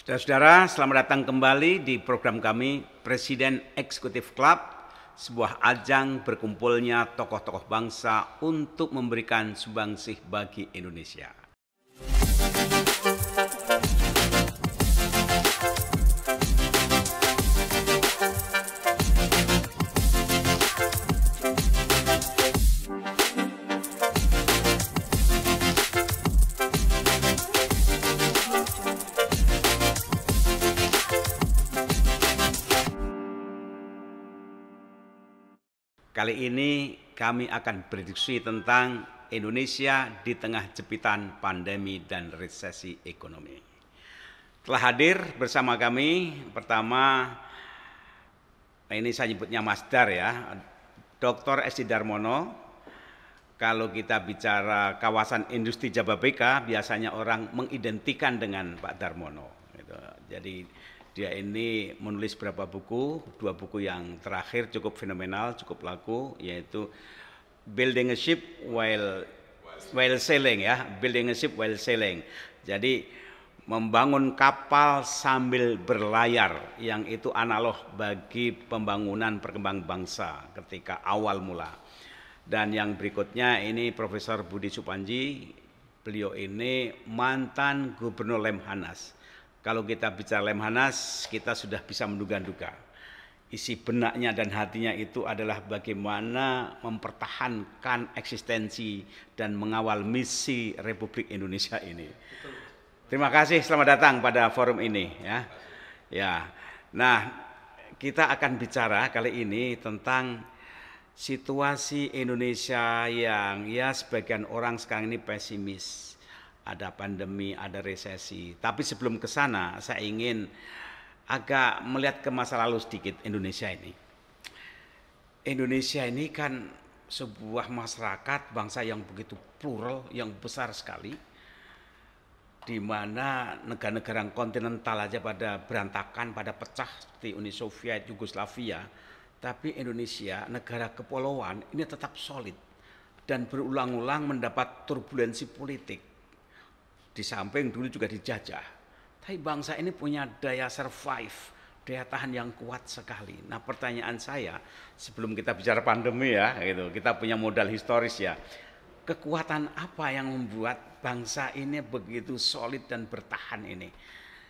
Saudara-saudara, selamat datang kembali di program kami Presiden Eksekutif Club, sebuah ajang berkumpulnya tokoh-tokoh bangsa untuk memberikan sumbangsih bagi Indonesia. Kali ini kami akan berdiskusi tentang Indonesia di tengah jepitan pandemi dan resesi ekonomi. Telah hadir bersama kami pertama ini saya nyebutnya Mas Dar ya, Dr. S.D. Darmono. Kalau kita bicara kawasan industri Jababeka, biasanya orang mengidentikan dengan Pak Darmono. Gitu. Jadi dia ini menulis beberapa buku, dua buku yang terakhir cukup fenomenal, cukup laku, yaitu Building a Ship While While Sailing ya, Building a Ship While Sailing. Jadi membangun kapal sambil berlayar yang itu analog bagi pembangunan perkembang bangsa ketika awal mula. Dan yang berikutnya ini Profesor Budi Supanji, beliau ini mantan Gubernur Lemhanas. Kalau kita bicara Lemhanas, kita sudah bisa menduga-duga. Isi benaknya dan hatinya itu adalah bagaimana mempertahankan eksistensi dan mengawal misi Republik Indonesia ini. Terima kasih, selamat datang pada forum ini ya. Ya. Nah, kita akan bicara kali ini tentang situasi Indonesia yang ya sebagian orang sekarang ini pesimis ada pandemi, ada resesi. Tapi sebelum ke sana, saya ingin agak melihat ke masa lalu sedikit Indonesia ini. Indonesia ini kan sebuah masyarakat bangsa yang begitu plural, yang besar sekali, di mana negara-negara kontinental aja pada berantakan, pada pecah di Uni Soviet, Yugoslavia, tapi Indonesia negara kepulauan ini tetap solid dan berulang-ulang mendapat turbulensi politik di samping dulu juga dijajah. Tapi bangsa ini punya daya survive, daya tahan yang kuat sekali. Nah pertanyaan saya, sebelum kita bicara pandemi ya, gitu, kita punya modal historis ya. Kekuatan apa yang membuat bangsa ini begitu solid dan bertahan ini?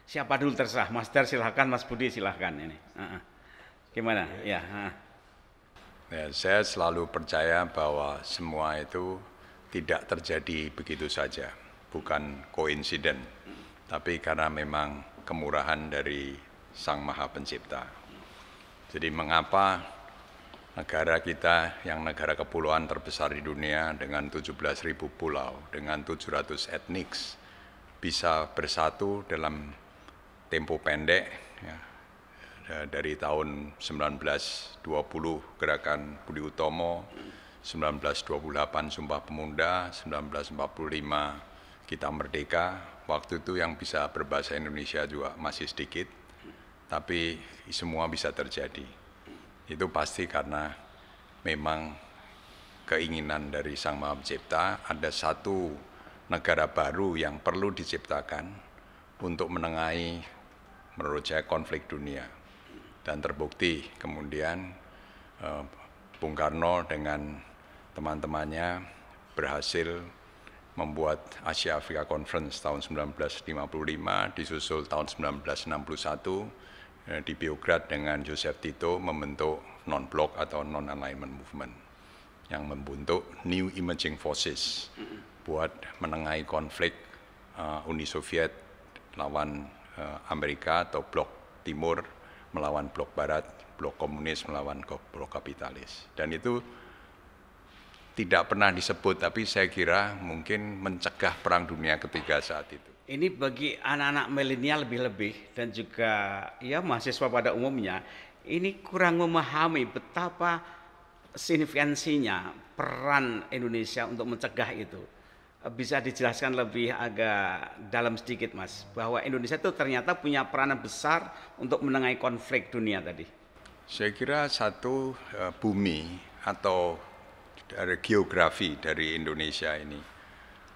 Siapa dulu terserah, Mas Ter silahkan, Mas Budi silahkan ini. Gimana? Ya. Uh. ya. Saya selalu percaya bahwa semua itu tidak terjadi begitu saja bukan koinsiden, tapi karena memang kemurahan dari Sang Maha Pencipta. Jadi mengapa negara kita yang negara kepulauan terbesar di dunia dengan 17.000 pulau, dengan 700 etnik bisa bersatu dalam tempo pendek ya, dari tahun 1920 gerakan Budi Utomo, 1928 Sumpah Pemuda, 1945 kita merdeka, waktu itu yang bisa berbahasa Indonesia juga masih sedikit, tapi semua bisa terjadi. Itu pasti karena memang keinginan dari Sang Maha Pencipta ada satu negara baru yang perlu diciptakan untuk menengahi menurut saya konflik dunia. Dan terbukti kemudian eh, Bung Karno dengan teman-temannya berhasil membuat Asia Afrika Conference tahun 1955, disusul tahun 1961 eh, di Biograd dengan Joseph Tito membentuk non blok atau non-alignment movement yang membentuk new emerging forces buat menengahi konflik eh, Uni Soviet lawan eh, Amerika atau blok timur melawan blok barat, blok komunis melawan blok kapitalis. Dan itu tidak pernah disebut, tapi saya kira mungkin mencegah perang dunia ketiga saat itu. Ini bagi anak-anak milenial lebih-lebih dan juga ya mahasiswa pada umumnya, ini kurang memahami betapa signifikansinya peran Indonesia untuk mencegah itu. Bisa dijelaskan lebih agak dalam sedikit, Mas, bahwa Indonesia itu ternyata punya peranan besar untuk menengahi konflik dunia tadi. Saya kira satu eh, bumi atau dari geografi dari Indonesia ini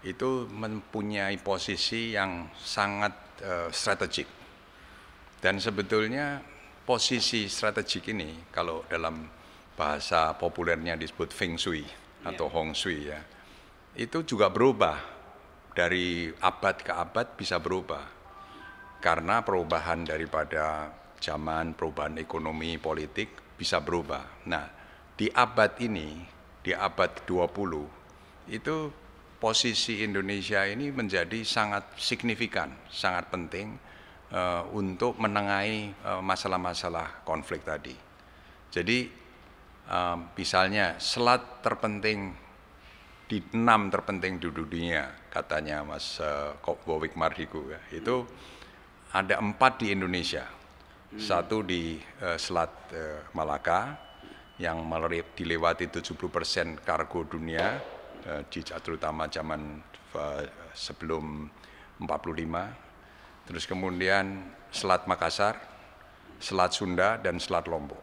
itu mempunyai posisi yang sangat uh, strategik dan sebetulnya posisi strategik ini kalau dalam bahasa populernya disebut feng shui atau iya. hong shui ya itu juga berubah dari abad ke abad bisa berubah karena perubahan daripada zaman perubahan ekonomi politik bisa berubah nah di abad ini di abad 20 itu posisi Indonesia ini menjadi sangat signifikan, sangat penting uh, untuk menengahi eh, masalah-masalah uh, konflik tadi. Jadi uh, misalnya selat terpenting di enam terpenting di dunia katanya Mas uh, Bowik Mardiku ya, itu ada empat di Indonesia, hmm. satu di uh, Selat uh, Malaka, yang dilewati 70% kargo dunia eh, di terutama zaman eh, empat sebelum 45. Terus kemudian Selat Makassar, Selat Sunda dan Selat Lombok.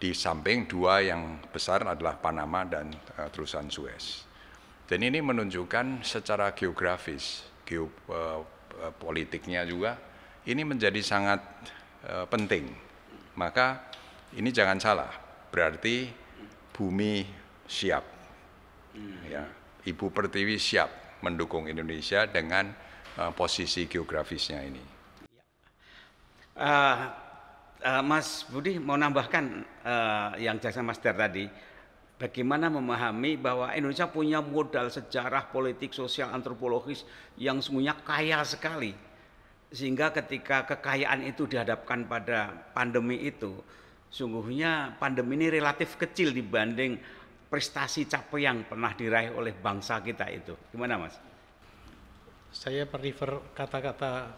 Di samping dua yang besar adalah Panama dan eh, terusan Suez. Dan ini menunjukkan secara geografis, geopolitiknya juga ini menjadi sangat penting. Maka ini jangan salah berarti bumi siap. Hmm. Ya, Ibu Pertiwi siap mendukung Indonesia dengan uh, posisi geografisnya ini. Uh, uh, Mas Budi mau nambahkan uh, yang jasa Master tadi, bagaimana memahami bahwa Indonesia punya modal sejarah politik, sosial, antropologis yang semuanya kaya sekali, sehingga ketika kekayaan itu dihadapkan pada pandemi itu, Sungguhnya pandemi ini relatif kecil dibanding prestasi capaian yang pernah diraih oleh bangsa kita itu. Gimana Mas? Saya prefer kata-kata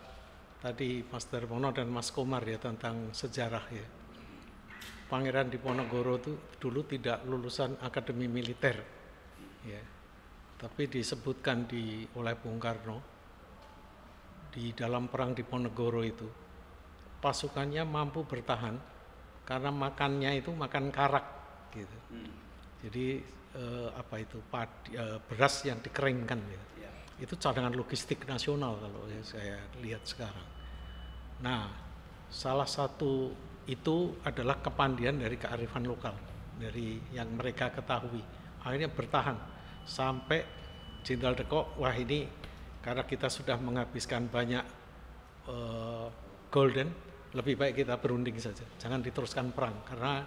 tadi Mas Darmono dan Mas Komar ya tentang sejarah ya. Pangeran Diponegoro itu dulu tidak lulusan akademi militer ya. Tapi disebutkan di oleh Bung Karno di dalam perang Diponegoro itu pasukannya mampu bertahan karena makannya itu makan karak gitu. Hmm. Jadi eh, apa itu padi, eh, beras yang dikeringkan gitu. yeah. Itu cadangan logistik nasional kalau ya saya lihat sekarang. Nah, salah satu itu adalah kepandian dari kearifan lokal dari yang mereka ketahui. Akhirnya bertahan sampai Jenderal Dekok, wah ini karena kita sudah menghabiskan banyak uh, golden, lebih baik kita berunding saja, jangan diteruskan perang karena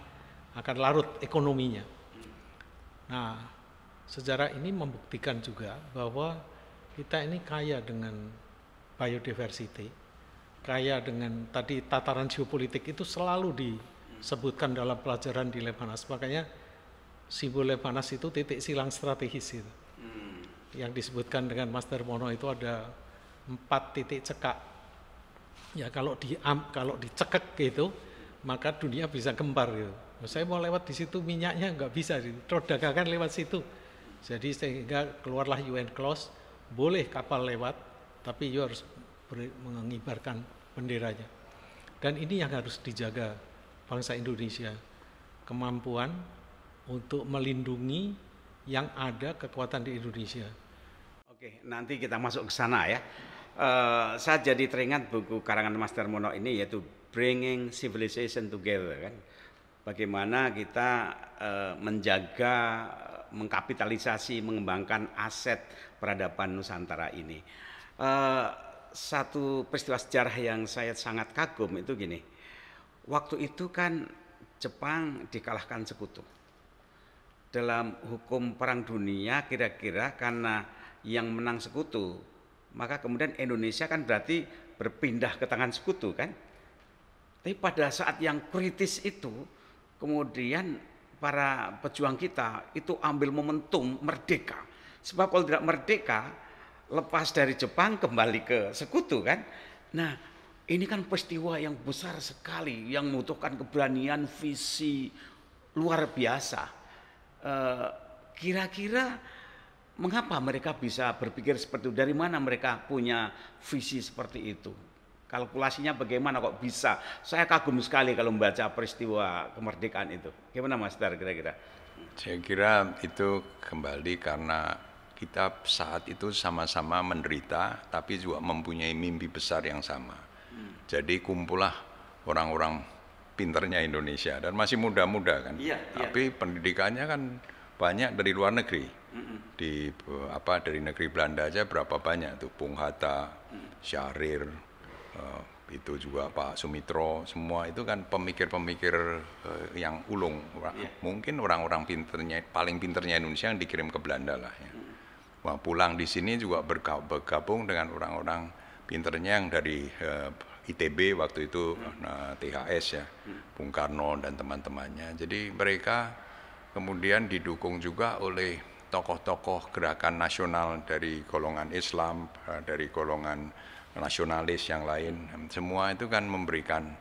akan larut ekonominya. Nah, sejarah ini membuktikan juga bahwa kita ini kaya dengan biodiversity, kaya dengan tadi tataran geopolitik itu selalu disebutkan dalam pelajaran di Lebanas. Makanya simbol Lebanas itu titik silang strategis itu. Hmm. Yang disebutkan dengan master mono itu ada empat titik cekak ya kalau di kalau dicekek gitu maka dunia bisa gempar gitu. Saya mau lewat di situ minyaknya nggak bisa, roda dagangan lewat situ. Jadi sehingga keluarlah UN clause, boleh kapal lewat, tapi you harus mengibarkan benderanya. Dan ini yang harus dijaga bangsa Indonesia, kemampuan untuk melindungi yang ada kekuatan di Indonesia. Oke, nanti kita masuk ke sana ya uh, eh, saya jadi teringat buku karangan Mas Termono ini yaitu Bringing Civilization Together kan. Bagaimana kita uh, menjaga, mengkapitalisasi, mengembangkan aset peradaban Nusantara ini. Uh, satu peristiwa sejarah yang saya sangat kagum itu gini. Waktu itu kan Jepang dikalahkan sekutu. Dalam hukum perang dunia kira-kira karena yang menang sekutu maka kemudian Indonesia kan berarti berpindah ke tangan sekutu kan. Tapi pada saat yang kritis itu kemudian para pejuang kita itu ambil momentum merdeka. Sebab kalau tidak merdeka lepas dari Jepang kembali ke sekutu kan. Nah, ini kan peristiwa yang besar sekali yang membutuhkan keberanian visi luar biasa. Eh, kira-kira e, Mengapa mereka bisa berpikir seperti itu? Dari mana mereka punya visi seperti itu? Kalkulasinya bagaimana kok bisa? Saya kagum sekali kalau membaca peristiwa kemerdekaan itu. Gimana Mas Dar kira-kira? Saya kira itu kembali karena kita saat itu sama-sama menderita tapi juga mempunyai mimpi besar yang sama. Hmm. Jadi kumpulah orang-orang pinternya Indonesia dan masih muda-muda kan. Iya, iya. tapi iya. pendidikannya kan banyak dari luar negeri di apa dari negeri Belanda aja berapa banyak tuh Bung Hatta, mm. Syahrir, uh, eh, itu juga Pak Sumitro, semua itu kan pemikir-pemikir uh, yang ulung. Yeah. Mungkin orang-orang pinternya paling pinternya Indonesia yang dikirim ke Belanda lah ya. Mm. Wah, pulang di sini juga bergabung dengan orang-orang pinternya yang dari uh, eh, ITB waktu itu hmm. nah, THS ya hmm. Bung Karno dan teman-temannya jadi mereka kemudian didukung juga oleh tokoh-tokoh gerakan nasional dari golongan Islam, eh, dari golongan nasionalis yang lain, semua itu kan memberikan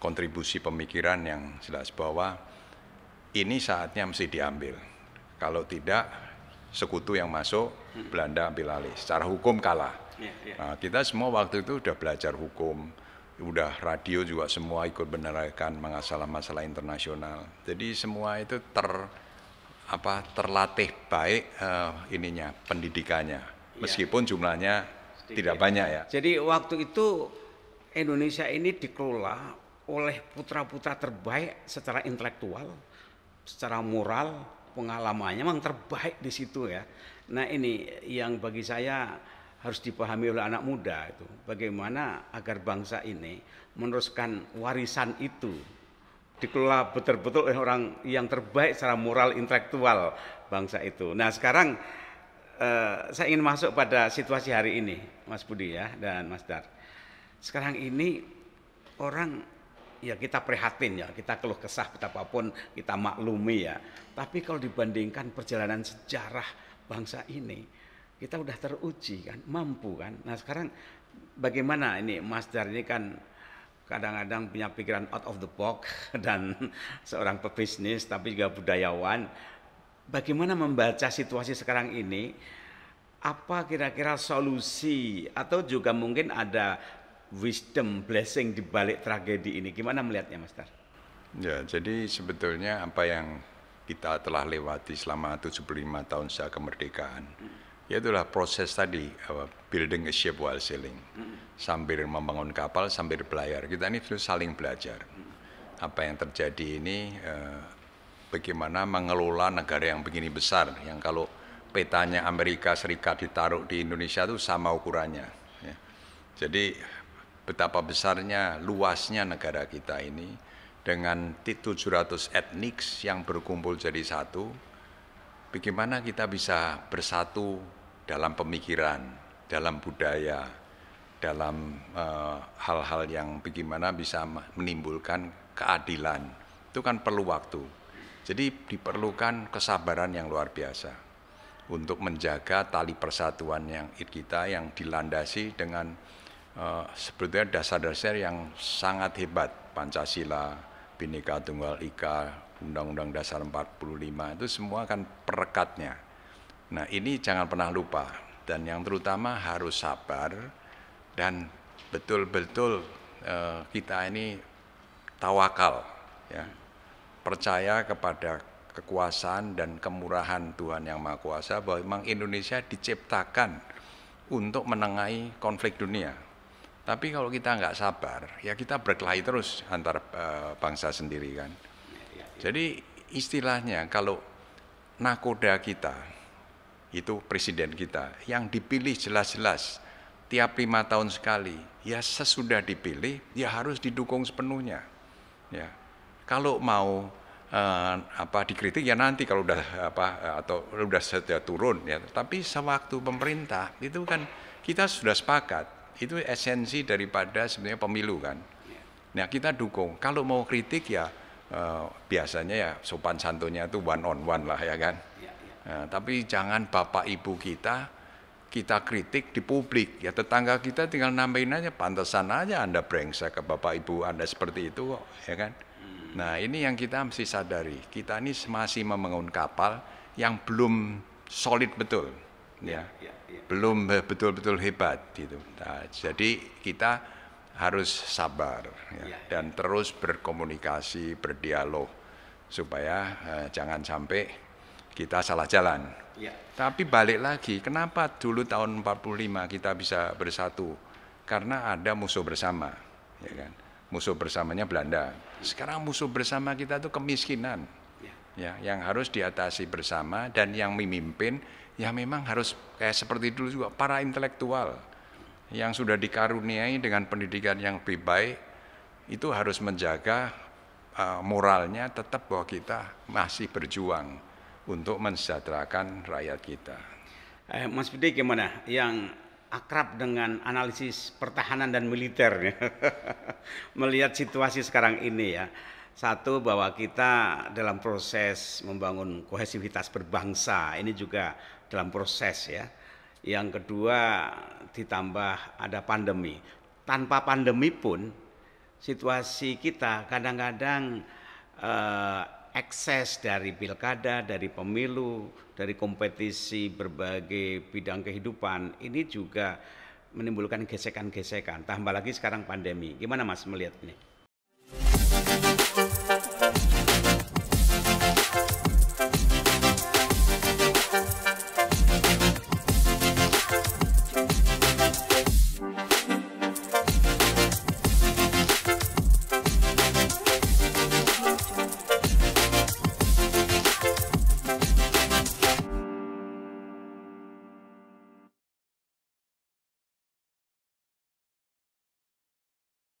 kontribusi pemikiran yang jelas bahwa ini saatnya mesti diambil. Kalau tidak, sekutu yang masuk, hmm. Belanda ambil alih. Secara hukum kalah. Iya, iya. Nah, kita semua waktu itu sudah belajar hukum, udah radio juga semua ikut menerangkan masalah-masalah internasional. Jadi semua itu ter apa terlatih baik uh, ininya pendidikannya iya. meskipun ya. jumlahnya Sedikit. tidak banyak ya. Jadi waktu itu Indonesia ini dikelola oleh putra-putra terbaik secara intelektual, secara moral, pengalamannya memang terbaik di situ ya. Nah, ini yang bagi saya harus dipahami oleh anak muda itu bagaimana agar bangsa ini meneruskan warisan itu dikelola betul-betul oleh orang yang terbaik secara moral intelektual bangsa itu. Nah sekarang eh, saya ingin masuk pada situasi hari ini, Mas Budi ya dan Mas Dar. Sekarang ini orang ya kita prihatin ya, kita keluh kesah betapapun kita maklumi ya. Tapi kalau dibandingkan perjalanan sejarah bangsa ini, kita udah teruji kan, mampu kan. Nah sekarang bagaimana ini Mas Dar ini kan kadang-kadang punya pikiran out of the box dan seorang pebisnis tapi juga budayawan. Bagaimana membaca situasi sekarang ini? Apa kira-kira solusi atau juga mungkin ada wisdom blessing di balik tragedi ini? Gimana melihatnya, Mas Tar? Ya, jadi sebetulnya apa yang kita telah lewati selama 75 tahun sejak kemerdekaan. Hmm Ya itulah proses tadi uh, building a ship while sailing. Sambil membangun kapal, sambil belayar. Kita ini terus saling belajar. Apa yang terjadi ini eh, bagaimana mengelola negara yang begini besar yang kalau petanya Amerika Serikat ditaruh di Indonesia itu sama ukurannya. Ya. Jadi betapa besarnya luasnya negara kita ini dengan 700 etnik yang berkumpul jadi satu, bagaimana kita bisa bersatu dalam pemikiran, dalam budaya, dalam eh, hal-hal uh, yang bagaimana bisa menimbulkan keadilan. Itu kan perlu waktu. Jadi diperlukan kesabaran yang luar biasa untuk menjaga tali persatuan yang kita yang dilandasi dengan uh, sebetulnya dasar-dasar yang sangat hebat Pancasila, Bhinneka Tunggal Ika, Undang-Undang Dasar 45 itu semua kan perekatnya Nah ini jangan pernah lupa dan yang terutama harus sabar dan betul-betul eh, kita ini tawakal ya percaya kepada kekuasaan dan kemurahan Tuhan yang Maha Kuasa bahwa memang Indonesia diciptakan untuk menengahi konflik dunia. Tapi kalau kita nggak sabar, ya kita berkelahi terus antar uh, bangsa sendiri kan. Jadi istilahnya kalau nakoda kita itu presiden kita yang dipilih jelas-jelas tiap lima tahun sekali ya sesudah dipilih ya harus didukung sepenuhnya ya kalau mau eh, apa dikritik ya nanti kalau udah apa atau udah setia turun ya tapi sewaktu pemerintah itu kan kita sudah sepakat itu esensi daripada sebenarnya pemilu kan nah kita dukung kalau mau kritik ya eh, biasanya ya sopan santunnya itu one on one lah ya kan Nah, tapi jangan bapak ibu kita kita kritik di publik ya tetangga kita tinggal nambahin aja pantesan aja anda brengsek ke bapak ibu anda seperti itu kok ya kan nah ini yang kita mesti sadari kita ini masih membangun kapal yang belum solid betul ya, ya, ya, ya. belum betul-betul hebat gitu nah, jadi kita harus sabar ya, ya, ya. dan terus berkomunikasi berdialog supaya uh, jangan sampai kita salah jalan. Ya. Tapi balik lagi, kenapa dulu tahun 45 kita bisa bersatu? Karena ada musuh bersama, ya kan? Musuh bersamanya Belanda. Sekarang musuh bersama kita itu kemiskinan. Iya. Ya, yang harus diatasi bersama dan yang memimpin ya memang harus kayak seperti dulu juga para intelektual yang sudah dikaruniai dengan pendidikan yang lebih baik itu harus menjaga eh, moralnya tetap bahwa kita masih berjuang untuk mensejahterakan rakyat kita. Eh, Mas Budi gimana yang akrab dengan analisis pertahanan dan militer ya. melihat situasi sekarang ini ya. Satu bahwa kita dalam proses membangun kohesivitas berbangsa ini juga dalam proses ya. Yang kedua ditambah ada pandemi. Tanpa pandemi pun situasi kita kadang-kadang eh, ekses dari pilkada, dari pemilu, dari kompetisi berbagai bidang kehidupan ini juga menimbulkan gesekan-gesekan. Tambah lagi sekarang pandemi. Gimana Mas melihat ini?